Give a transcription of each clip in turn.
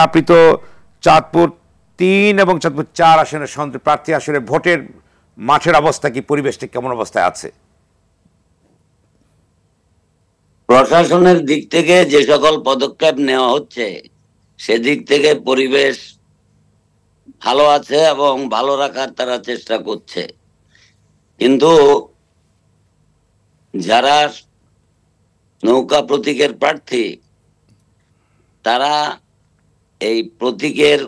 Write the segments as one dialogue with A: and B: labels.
A: এলাকা আপ্লিত চাঁদপুর তিন এবং চাঁদপুর চার আসনের সন্ত্রী প্রার্থী আসলে ভোটের মাঠের অবস্থা কি পরিবেশটি কেমন অবস্থায় আছে
B: প্রশাসনের দিক থেকে যে সকল পদক্ষেপ নেওয়া হচ্ছে সেদিক থেকে পরিবেশ ভালো আছে এবং ভালো রাখার তারা চেষ্টা করছে কিন্তু যারা নৌকা প্রতীকের প্রার্থী তারা এই প্রতীকের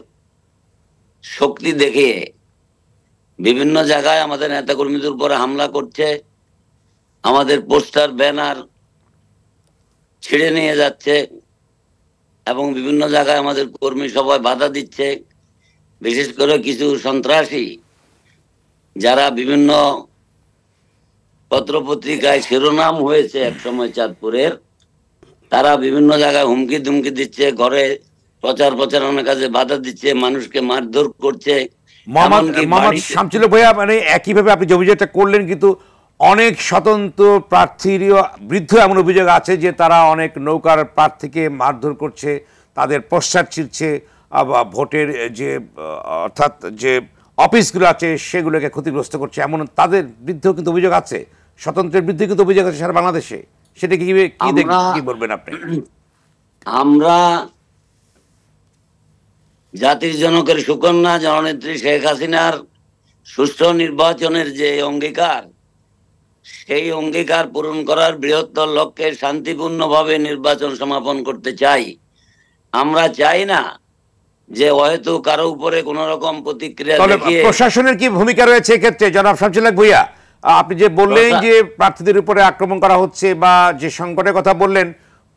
B: শক্তি দেখিয়ে বিভিন্ন জায়গায় আমাদের নেতাকর্মীদের উপরে হামলা করছে আমাদের পোস্টার ব্যানার ছিঁড়ে নিয়ে যাচ্ছে এবং বিভিন্ন জায়গায় আমাদের কর্মী সবাই বাধা দিচ্ছে বিশেষ করে কিছু সন্ত্রাসী যারা বিভিন্ন পত্রপত্রিকায় শিরোনাম হয়েছে এক সময় চাঁদপুরের তারা বিভিন্ন জায়গায় হুমকি ধুমকি দিচ্ছে ঘরে প্রচার প্রচারণা কাজে বাধা দিচ্ছে মানুষকে মারধর করছে
A: শামসুল ভাইয়া মানে একইভাবে আপনি অভিযোগটা করলেন কিন্তু অনেক স্বতন্ত্র বৃদ্ধ এমন অভিযোগ আছে যে তারা অনেক নৌকার প্রার্থীকে মারধর করছে তাদের পশ্চাৎ ছিঁড়ছে ভোটের যে অর্থাৎ যে অফিসগুলো আছে সেগুলোকে ক্ষতিগ্রস্ত করছে এমন তাদের বৃদ্ধেও কিন্তু অভিযোগ আছে স্বতন্ত্রের বৃদ্ধ কিন্তু অভিযোগ আছে সারা বাংলাদেশে সেটা কি দেখবেন কি বলবেন আপনি আমরা
B: জাতির জনকের সুকন্যা জননেত্রী শেখ হাসিনার সুস্থ নির্বাচনের যে অঙ্গীকার সেই অঙ্গীকার পূরণ করার বৃহত্তর লক্ষ্যে শান্তিপূর্ণভাবে নির্বাচন সমাপন করতে চাই আমরা চাই না যে হয়তো কারো উপরে কোন রকম প্রতিক্রিয়া
A: প্রশাসনের কি ভূমিকা রয়েছে এক্ষেত্রে জনাব শামসুল্লাহ ভুইয়া আপনি যে বললেন যে প্রার্থীদের উপরে আক্রমণ করা হচ্ছে বা যে সংকটের কথা বললেন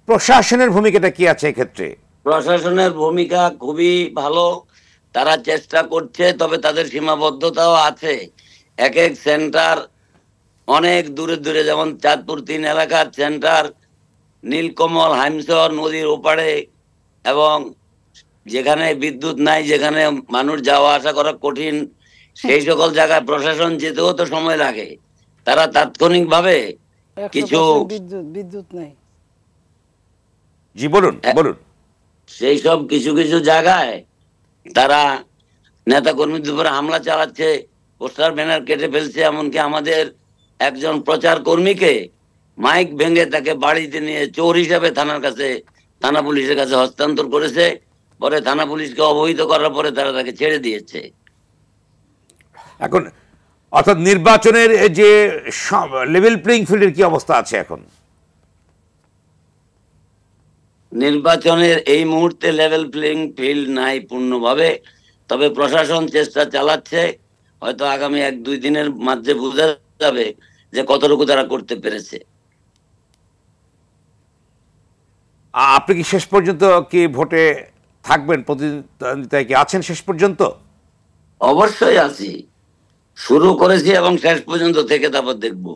A: প্রশাসনের ভূমিকাটা কি আছে এক্ষেত্রে
B: প্রশাসনের ভূমিকা খুবই ভালো তারা চেষ্টা করছে তবে তাদের সীমাবদ্ধতাও আছে এক এক সেন্টার অনেক দূরে দূরে যেমন চাঁদপুর তিন এলাকার সেন্টার নীলকমল হাইমসর নদীর ওপারে এবং যেখানে বিদ্যুৎ নাই যেখানে মানুষ যাওয়া আসা করা কঠিন সেই সকল জায়গায় প্রশাসন যেতেও তো সময় লাগে তারা তাৎক্ষণিক ভাবে কিছু বিদ্যুৎ নাই জি বলুন হ্যাঁ। বলুন সেই সব কিছু কিছু জায়গায় তারা নেতা কর্মীদের উপরে হামলা চালাচ্ছে পোস্টার ব্যানার কেটে ফেলছে এমনকি আমাদের একজন প্রচার কর্মীকে মাইক ভেঙে তাকে বাড়িতে নিয়ে চোর হিসাবে থানার কাছে থানা পুলিশের কাছে হস্তান্তর করেছে পরে থানা পুলিশকে অবহিত করার পরে তারা তাকে ছেড়ে দিয়েছে
A: এখন অর্থাৎ নির্বাচনের যে লেভেল প্লেইং ফিল্ডের কি অবস্থা আছে এখন নির্বাচনের এই মুহূর্তে লেভেল প্লেইং
B: ফিল্ড নাই পূর্ণভাবে তবে প্রশাসন চেষ্টা চালাচ্ছে হয়তো আগামী এক দুই দিনের মাঝে বোঝা যাবে যে কতটুকু তারা করতে পেরেছে
A: আপনি কি শেষ পর্যন্ত কি ভোটে থাকবেন প্রতিদ্বন্দ্বিতায় কি আছেন শেষ পর্যন্ত অবশ্যই আছি শুরু
B: করেছি এবং শেষ পর্যন্ত থেকে তারপর দেখবো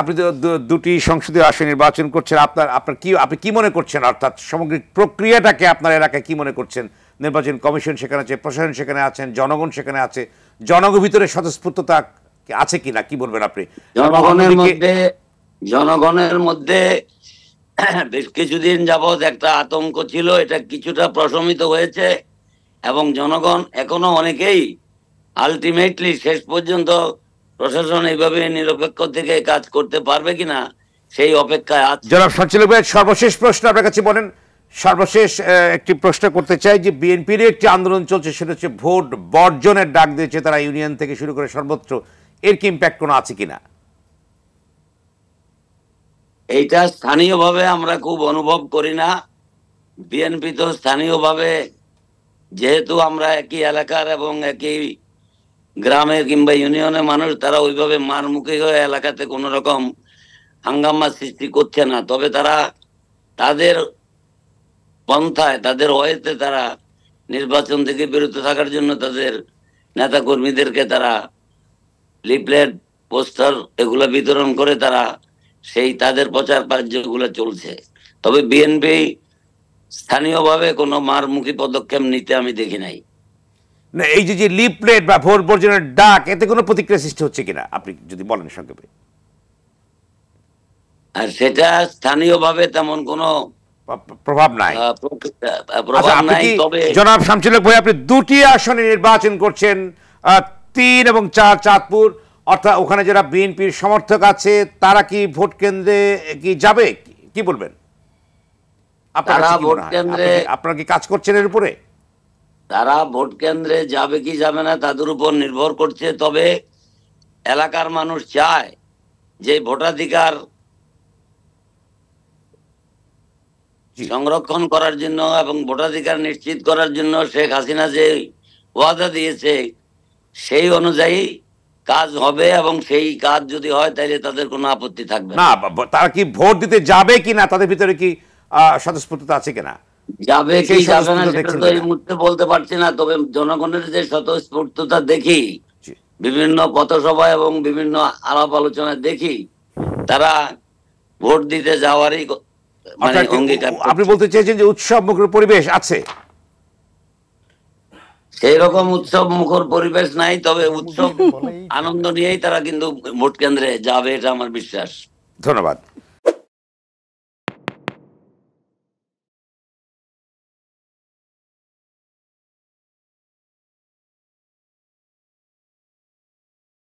A: আপনি তো দুটি সংসদীয় আসন নির্বাচন করছেন আপনার আপনার কি আপনি কি মনে করছেন অর্থাৎ সামগ্রিক প্রক্রিয়াটাকে আপনার এলাকায় কি মনে করছেন নির্বাচন কমিশন সেখানে আছে প্রশাসন সেখানে আছেন জনগণ সেখানে আছে জনগণ ভিতরে স্বতঃস্ফূর্ততা আছে কিনা কি বলবেন আপনি জনগণের মধ্যে
B: জনগণের মধ্যে বেশ কিছুদিন যাবৎ একটা আতঙ্ক ছিল এটা কিছুটা প্রশমিত হয়েছে এবং জনগণ এখনো অনেকেই আলটিমেটলি শেষ পর্যন্ত প্রশাসন এইভাবে নিরপেক্ষ থেকে কাজ করতে পারবে কিনা সেই অপেক্ষায় আছে জনাব
A: সঞ্চালক ভাই সর্বশেষ প্রশ্ন আপনার কাছে বলেন সর্বশেষ একটি প্রশ্ন করতে চাই যে বিএনপির একটি আন্দোলন চলছে সেটা হচ্ছে ভোট বর্জনের ডাক দিয়েছে তারা ইউনিয়ন থেকে শুরু করে সর্বত্র এর কি ইম্প্যাক্ট কোনো আছে কিনা এইটা
B: স্থানীয়ভাবে আমরা খুব অনুভব করি না বিএনপি তো স্থানীয়ভাবে যেহেতু আমরা একই এলাকার এবং একই গ্রামে কিংবা ইউনিয়নের মানুষ তারা ওইভাবে মারমুখী হয়ে এলাকাতে কোন রকম হাঙ্গামা সৃষ্টি করছে না তবে তারা তাদের পন্থায় তাদের ওয়েতে তারা নির্বাচন থেকে বিরত থাকার জন্য তাদের নেতা কর্মীদেরকে তারা লিফলেট পোস্টার এগুলো বিতরণ করে তারা সেই তাদের প্রচার কার্যগুলো চলছে তবে বিএনপি স্থানীয়ভাবে কোনো মারমুখী পদক্ষেপ নিতে আমি দেখি নাই
A: না এই যে লিপলেট বা ভোট বর্জনের ডাক এতে কোনো প্রতিক্রিয়া সৃষ্টি হচ্ছে কিনা আপনি যদি বলেন সংক্ষেপে
B: আর সেটা স্থানীয়ভাবে তেমন কোনো প্রভাব নাই আচ্ছা, জনাব
A: শামসুল্লাহ ভাই আপনি দুটি আসনে নির্বাচন করছেন তিন এবং চার চাঁদপুর অর্থাৎ ওখানে যারা বিএনপির সমর্থক আছে তারা কি ভোট কেন্দ্রে কি যাবে কি বলবেন আপনারা ভোট কেন্দ্রে আপনারা কি কাজ করছেন এর উপরে তারা
B: ভোট কেন্দ্রে যাবে কি যাবে না তাদের উপর নির্ভর করছে তবে এলাকার মানুষ চায় যে ভোটাধিকার সংরক্ষণ করার জন্য এবং ভোটাধিকার নিশ্চিত করার জন্য শেখ হাসিনা যে ওয়াদা দিয়েছে সেই অনুযায়ী কাজ হবে এবং সেই কাজ যদি হয় তাহলে তাদের কোনো আপত্তি থাকবে না
A: তারা কি ভোট দিতে যাবে কিনা তাদের ভিতরে কি স্বতঃস্ফূর্ততা আছে কিনা যাবে কি যাবে না সেটা তো এই
B: মুহূর্তে বলতে পারছি না তবে জনগণের যে স্বতঃস্ফূর্ততা দেখি বিভিন্ন পথসভা এবং বিভিন্ন আলাপ আলোচনা দেখি তারা ভোট দিতে যাওয়ারই মানে অঙ্গীকার
A: আপনি বলতে চাইছেন যে উৎসব মুখর পরিবেশ আছে
B: সেই রকম উৎসব মুখর পরিবেশ নাই তবে উৎসব আনন্দ নিয়েই তারা কিন্তু ভোট কেন্দ্রে যাবে এটা আমার
A: বিশ্বাস ধন্যবাদ